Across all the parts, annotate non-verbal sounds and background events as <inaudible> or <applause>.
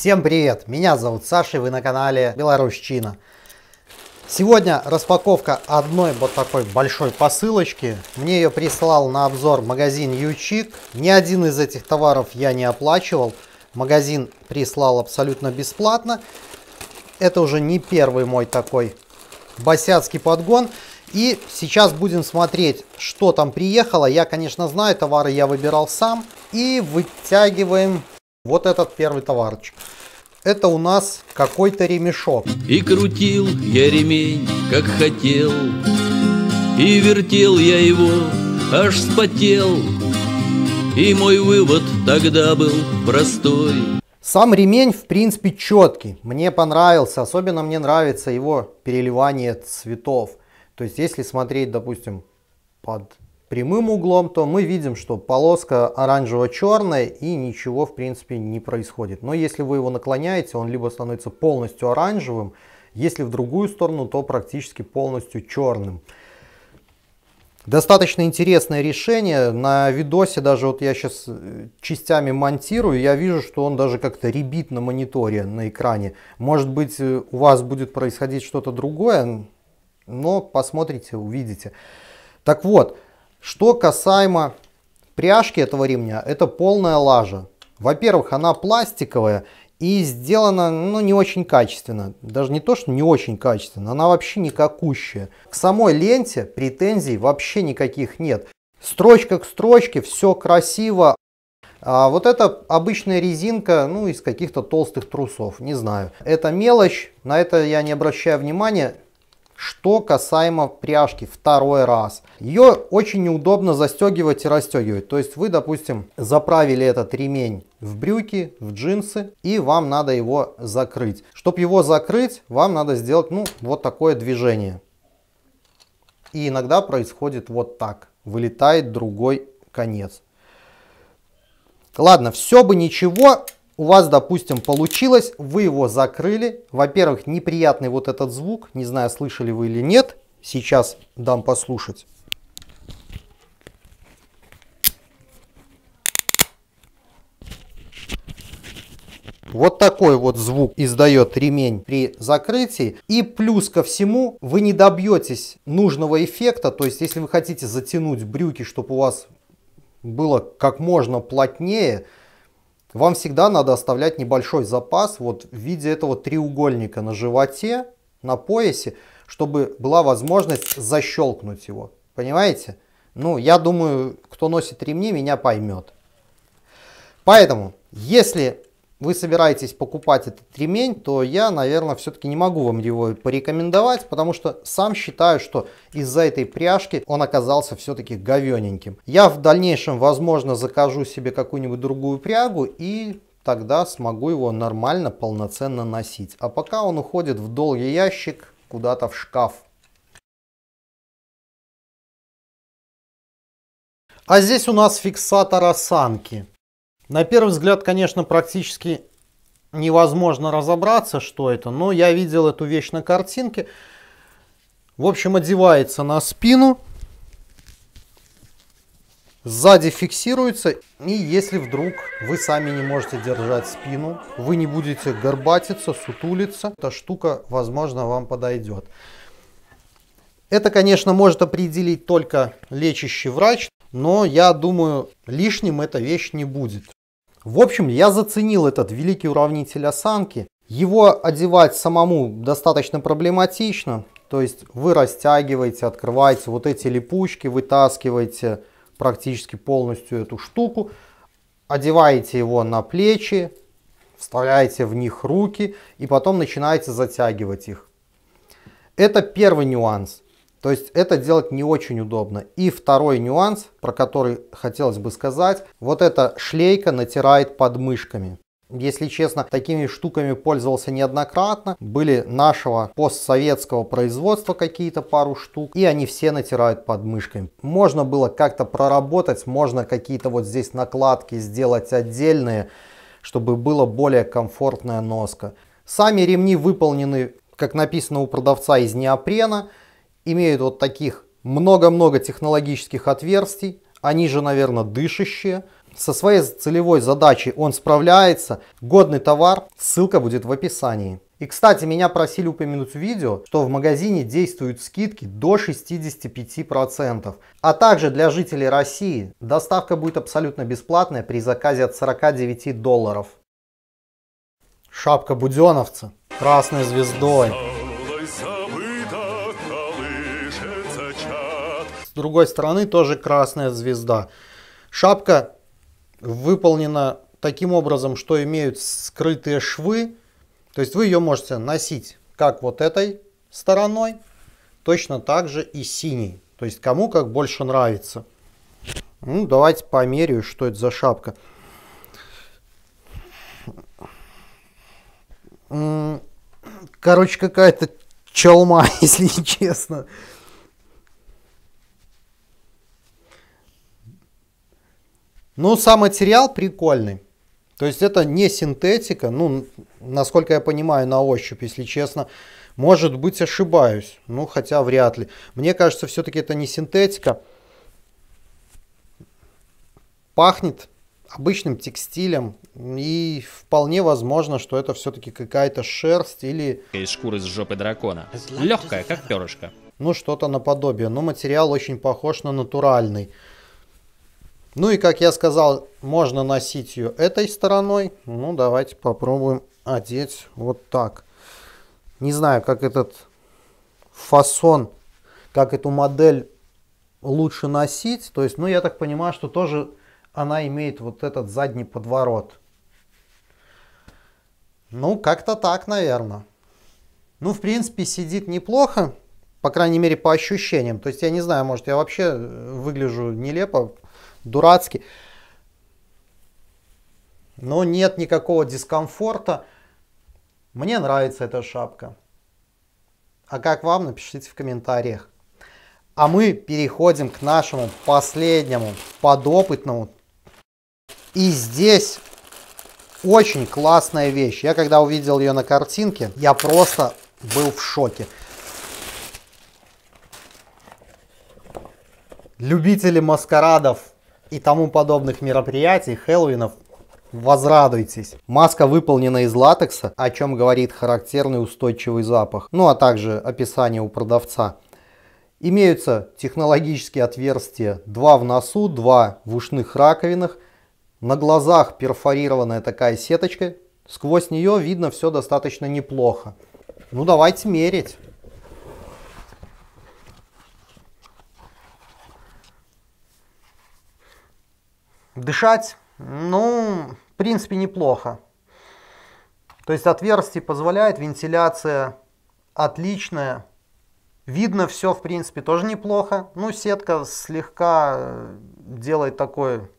Всем привет! Меня зовут Саша, и вы на канале Беларусьчина. Сегодня распаковка одной вот такой большой посылочки. Мне ее прислал на обзор магазин Ючик. Ни один из этих товаров я не оплачивал. Магазин прислал абсолютно бесплатно. Это уже не первый мой такой басяцкий подгон. И сейчас будем смотреть, что там приехало. Я, конечно, знаю, товары я выбирал сам. И вытягиваем вот этот первый товарчик это у нас какой-то ремешок. И крутил я ремень, как хотел, и вертел я его, аж спотел. И мой вывод тогда был простой. Сам ремень, в принципе, четкий. Мне понравился. Особенно мне нравится его переливание цветов. То есть, если смотреть, допустим, под прямым углом, то мы видим, что полоска оранжево-черная и ничего в принципе не происходит. Но если вы его наклоняете, он либо становится полностью оранжевым, если в другую сторону, то практически полностью черным. Достаточно интересное решение. На видосе даже вот я сейчас э, частями монтирую, я вижу, что он даже как-то ребит на мониторе, на экране. Может быть э, у вас будет происходить что-то другое, но посмотрите, увидите. Так вот, что касаемо пряжки этого ремня, это полная лажа. Во-первых, она пластиковая и сделана ну, не очень качественно. Даже не то, что не очень качественно, она вообще никакущая. К самой ленте претензий вообще никаких нет. Строчка к строчке, все красиво. А вот это обычная резинка, ну, из каких-то толстых трусов, не знаю. Это мелочь, на это я не обращаю внимания. Что касаемо пряжки второй раз. Ее очень неудобно застегивать и расстегивать. То есть вы, допустим, заправили этот ремень в брюки, в джинсы, и вам надо его закрыть. Чтобы его закрыть, вам надо сделать ну, вот такое движение. И иногда происходит вот так. Вылетает другой конец. Ладно, все бы ничего, у вас, допустим, получилось, вы его закрыли. Во-первых, неприятный вот этот звук, не знаю, слышали вы или нет. Сейчас дам послушать. Вот такой вот звук издает ремень при закрытии. И плюс ко всему, вы не добьетесь нужного эффекта. То есть, если вы хотите затянуть брюки, чтобы у вас было как можно плотнее, вам всегда надо оставлять небольшой запас вот в виде этого треугольника на животе, на поясе, чтобы была возможность защелкнуть его. Понимаете? Ну, я думаю, кто носит ремни, меня поймет. Поэтому, если вы собираетесь покупать этот ремень, то я, наверное, все-таки не могу вам его порекомендовать, потому что сам считаю, что из-за этой пряжки он оказался все-таки говененьким. Я в дальнейшем, возможно, закажу себе какую-нибудь другую прягу и тогда смогу его нормально, полноценно носить. А пока он уходит в долгий ящик, куда-то в шкаф. А здесь у нас фиксатор осанки. На первый взгляд, конечно, практически невозможно разобраться, что это, но я видел эту вещь на картинке. В общем, одевается на спину, сзади фиксируется, и если вдруг вы сами не можете держать спину, вы не будете горбатиться, сутулиться, эта штука, возможно, вам подойдет. Это, конечно, может определить только лечащий врач, но я думаю, лишним эта вещь не будет. В общем, я заценил этот великий уравнитель осанки. Его одевать самому достаточно проблематично, то есть вы растягиваете, открываете вот эти липучки, вытаскиваете практически полностью эту штуку, одеваете его на плечи, вставляете в них руки и потом начинаете затягивать их. Это первый нюанс. То есть это делать не очень удобно. И второй нюанс, про который хотелось бы сказать, вот эта шлейка натирает подмышками. Если честно, такими штуками пользовался неоднократно. Были нашего постсоветского производства какие-то пару штук, и они все натирают подмышками. Можно было как-то проработать, можно какие-то вот здесь накладки сделать отдельные, чтобы было более комфортная носка. Сами ремни выполнены, как написано у продавца, из неопрена имеют вот таких много-много технологических отверстий, они же, наверное, дышащие. Со своей целевой задачей он справляется. Годный товар, ссылка будет в описании. И, кстати, меня просили упомянуть в видео, что в магазине действуют скидки до 65%. А также для жителей России доставка будет абсолютно бесплатная при заказе от 49 долларов. Шапка буденовца красной звездой. другой стороны тоже красная звезда. Шапка выполнена таким образом, что имеют скрытые швы. То есть вы ее можете носить как вот этой стороной, точно так же и синий. То есть кому как больше нравится. Ну, давайте померяю, что это за шапка. Короче, какая-то чалма, <laughs> если честно. Ну, сам материал прикольный. То есть это не синтетика, ну, насколько я понимаю, на ощупь, если честно. Может быть, ошибаюсь, ну, хотя вряд ли. Мне кажется, все-таки это не синтетика. Пахнет обычным текстилем, и вполне возможно, что это все-таки какая-то шерсть или... Из шкуры с жопы дракона. Легкая, как перышко. Ну, что-то наподобие. Но материал очень похож на натуральный. Ну и, как я сказал, можно носить ее этой стороной. Ну, давайте попробуем одеть вот так. Не знаю, как этот фасон, как эту модель лучше носить. То есть, ну, я так понимаю, что тоже она имеет вот этот задний подворот. Ну, как-то так, наверное. Ну, в принципе, сидит неплохо, по крайней мере, по ощущениям. То есть, я не знаю, может, я вообще выгляжу нелепо дурацкий. Но нет никакого дискомфорта. Мне нравится эта шапка. А как вам, напишите в комментариях. А мы переходим к нашему последнему подопытному. И здесь очень классная вещь. Я когда увидел ее на картинке, я просто был в шоке. Любители маскарадов и тому подобных мероприятий, Хэллоуинов, Возрадуйтесь. Маска выполнена из латекса, о чем говорит характерный устойчивый запах, ну а также описание у продавца. Имеются технологические отверстия, два в носу, два в ушных раковинах. На глазах перфорированная такая сеточка, сквозь нее видно все достаточно неплохо. Ну давайте мерить. дышать, ну, в принципе, неплохо. То есть отверстие позволяет, вентиляция отличная. Видно все, в принципе, тоже неплохо. Ну, сетка слегка э, делает такое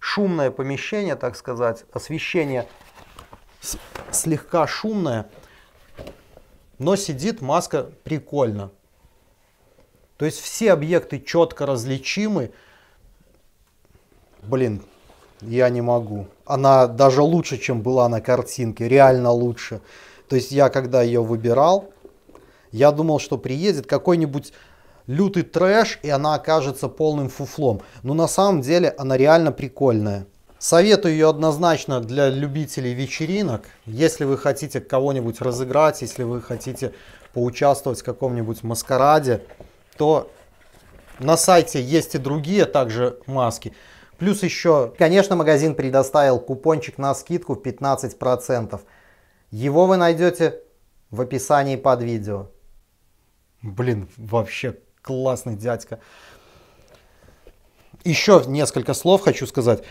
шумное помещение, так сказать. Освещение слегка шумное. Но сидит маска прикольно. То есть все объекты четко различимы. Блин, я не могу. Она даже лучше, чем была на картинке, реально лучше. То есть я когда ее выбирал, я думал, что приедет какой-нибудь лютый трэш, и она окажется полным фуфлом. Но на самом деле она реально прикольная. Советую ее однозначно для любителей вечеринок. Если вы хотите кого-нибудь разыграть, если вы хотите поучаствовать в каком-нибудь маскараде, то на сайте есть и другие также маски. Плюс еще, конечно, магазин предоставил купончик на скидку в 15%. Его вы найдете в описании под видео. Блин, вообще классный дядька. Еще несколько слов хочу сказать.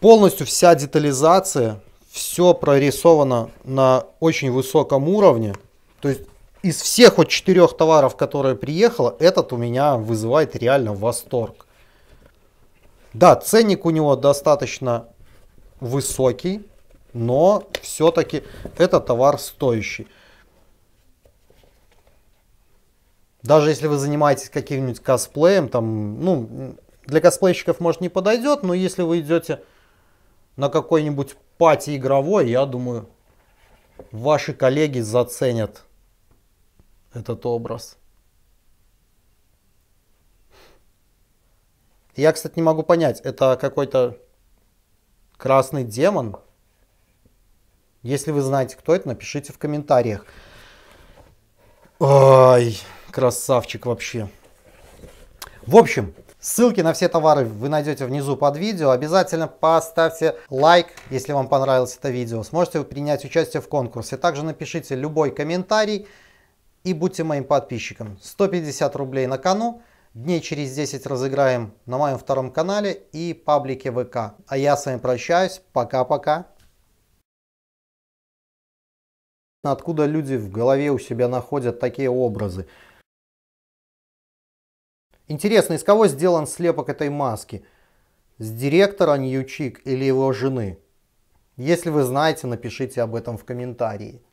Полностью вся детализация, все прорисовано на очень высоком уровне. То есть из всех вот четырех товаров, которые приехало, этот у меня вызывает реально восторг. Да, ценник у него достаточно высокий, но все-таки это товар стоящий. Даже если вы занимаетесь каким-нибудь косплеем, там, ну, для косплейщиков, может, не подойдет, но если вы идете на какой-нибудь пати игровой, я думаю, ваши коллеги заценят этот образ. Я, кстати, не могу понять, это какой-то красный демон? Если вы знаете, кто это, напишите в комментариях. Ой, красавчик вообще. В общем, ссылки на все товары вы найдете внизу под видео. Обязательно поставьте лайк, если вам понравилось это видео. Сможете принять участие в конкурсе. Также напишите любой комментарий и будьте моим подписчиком. 150 рублей на кону. Дней через 10 разыграем на моем втором канале и паблике ВК. А я с вами прощаюсь. Пока-пока. Откуда люди в голове у себя находят такие образы? Интересно, из кого сделан слепок этой маски? С директора Ньючик или его жены? Если вы знаете, напишите об этом в комментарии.